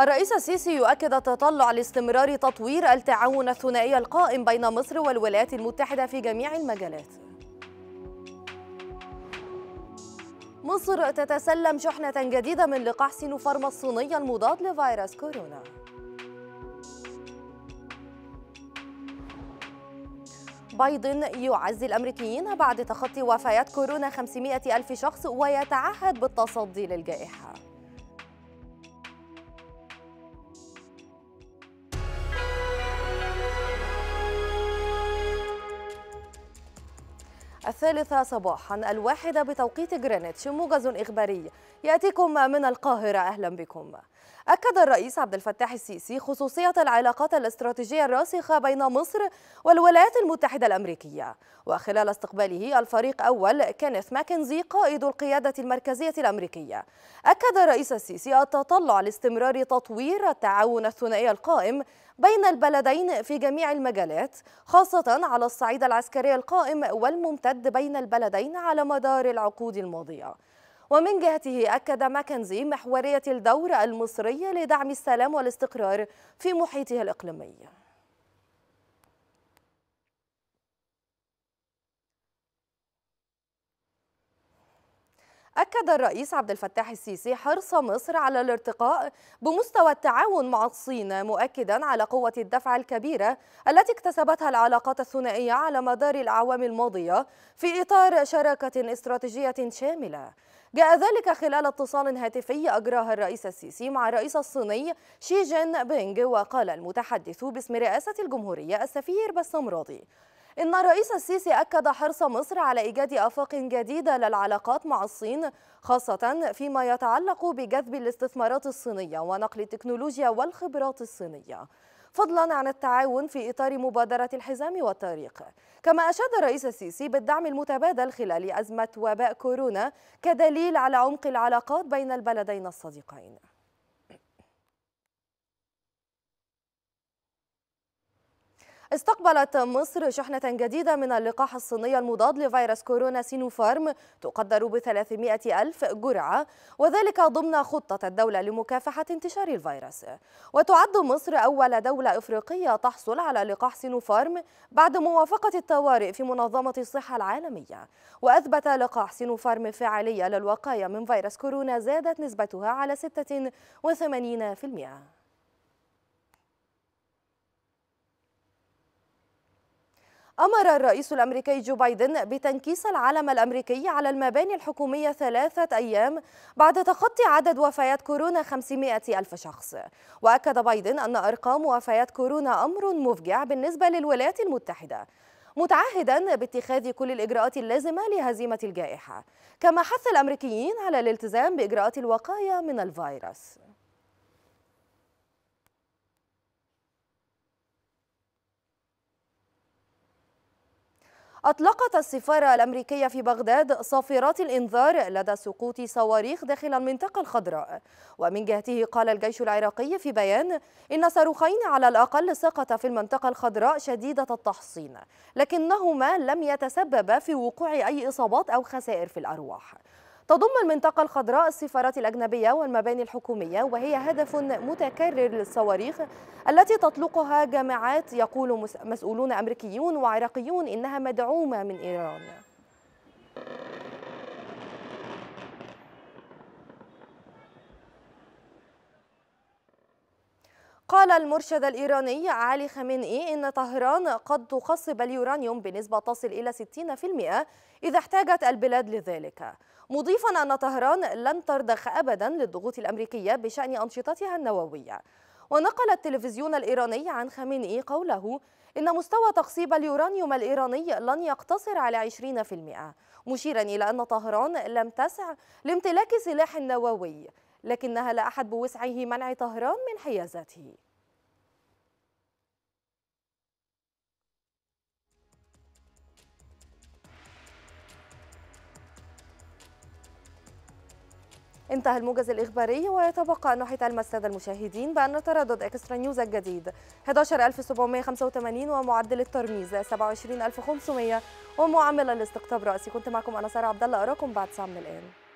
الرئيس السيسي يؤكد تطلع لاستمرار تطوير التعاون الثنائي القائم بين مصر والولايات المتحدة في جميع المجالات مصر تتسلم شحنة جديدة من لقاح سينوفارما الصيني المضاد لفيروس كورونا بايدن يعزي الأمريكيين بعد تخطي وفيات كورونا 500 ألف شخص ويتعهد بالتصدي للجائحة الثالثة صباحا الواحدة بتوقيت جرينتش موجز إخباري يأتيكم من القاهرة أهلا بكم أكد الرئيس عبد الفتاح السيسي خصوصية العلاقات الاستراتيجية الراسخة بين مصر والولايات المتحدة الأمريكية وخلال استقباله الفريق أول كينيث ماكنزي قائد القيادة المركزية الأمريكية أكد الرئيس السيسي التطلع لاستمرار تطوير التعاون الثنائي القائم بين البلدين في جميع المجالات خاصة على الصعيد العسكري القائم والممتد بين البلدين على مدار العقود الماضية ومن جهته أكد ماكنزي محورية الدور المصري لدعم السلام والاستقرار في محيطه الإقليمي أكد الرئيس عبد الفتاح السيسي حرص مصر على الارتقاء بمستوى التعاون مع الصين مؤكدا على قوة الدفع الكبيرة التي اكتسبتها العلاقات الثنائية على مدار الأعوام الماضية في إطار شراكة استراتيجية شاملة جاء ذلك خلال اتصال هاتفي أجراه الرئيس السيسي مع الرئيس الصيني شي جين بينج وقال المتحدث باسم رئاسة الجمهورية السفير بسام راضي إن الرئيس السيسي أكد حرص مصر على إيجاد آفاق جديدة للعلاقات مع الصين خاصة فيما يتعلق بجذب الاستثمارات الصينية ونقل التكنولوجيا والخبرات الصينية فضلا عن التعاون في إطار مبادرة الحزام والطريق كما أشاد الرئيس السيسي بالدعم المتبادل خلال أزمة وباء كورونا كدليل على عمق العلاقات بين البلدين الصديقين استقبلت مصر شحنة جديدة من اللقاح الصيني المضاد لفيروس كورونا سينوفارم تقدر ب 300 ألف جرعة وذلك ضمن خطة الدولة لمكافحة انتشار الفيروس وتعد مصر أول دولة إفريقية تحصل على لقاح سينوفارم بعد موافقة الطوارئ في منظمة الصحة العالمية وأثبت لقاح سينوفارم فعالية للوقاية من فيروس كورونا زادت نسبتها على 86% أمر الرئيس الأمريكي جو بايدن بتنكيس العلم الأمريكي على المباني الحكومية ثلاثة أيام بعد تخطي عدد وفيات كورونا 500 ألف شخص وأكد بايدن أن أرقام وفيات كورونا أمر مفجع بالنسبة للولايات المتحدة متعهدا باتخاذ كل الإجراءات اللازمة لهزيمة الجائحة كما حث الأمريكيين على الالتزام بإجراءات الوقاية من الفيروس أطلقت السفارة الأمريكية في بغداد صافرات الإنذار لدى سقوط صواريخ داخل المنطقة الخضراء ومن جهته قال الجيش العراقي في بيان إن صاروخين على الأقل سقطا في المنطقة الخضراء شديدة التحصين لكنهما لم يتسببا في وقوع أي إصابات أو خسائر في الأرواح تضم المنطقة الخضراء السفارات الأجنبية والمباني الحكومية وهي هدف متكرر للصواريخ التي تطلقها جماعات يقول مسؤولون أمريكيون وعراقيون إنها مدعومة من إيران قال المرشد الإيراني علي خامنئي إن طهران قد تخصب اليورانيوم بنسبة تصل إلى 60% إذا احتاجت البلاد لذلك مضيفا أن طهران لن ترضخ أبدا للضغوط الأمريكية بشأن أنشطتها النووية ونقل التلفزيون الإيراني عن خامنئي قوله إن مستوى تقصيب اليورانيوم الإيراني لن يقتصر على 20% مشيرا إلى أن طهران لم تسع لامتلاك سلاح نووي لكنها لا أحد بوسعه منع طهران من حيازاته انتهى الموجز الإخباري ويتبقى أن نحيط علم السادة المشاهدين بأن تردد إكسترا نيوز الجديد 11785 ومعدل الترميز 27500 ومعامل الاستقطاب رأسي كنت معكم أنا سارة عبدالله أراكم بعد ساعة من الآن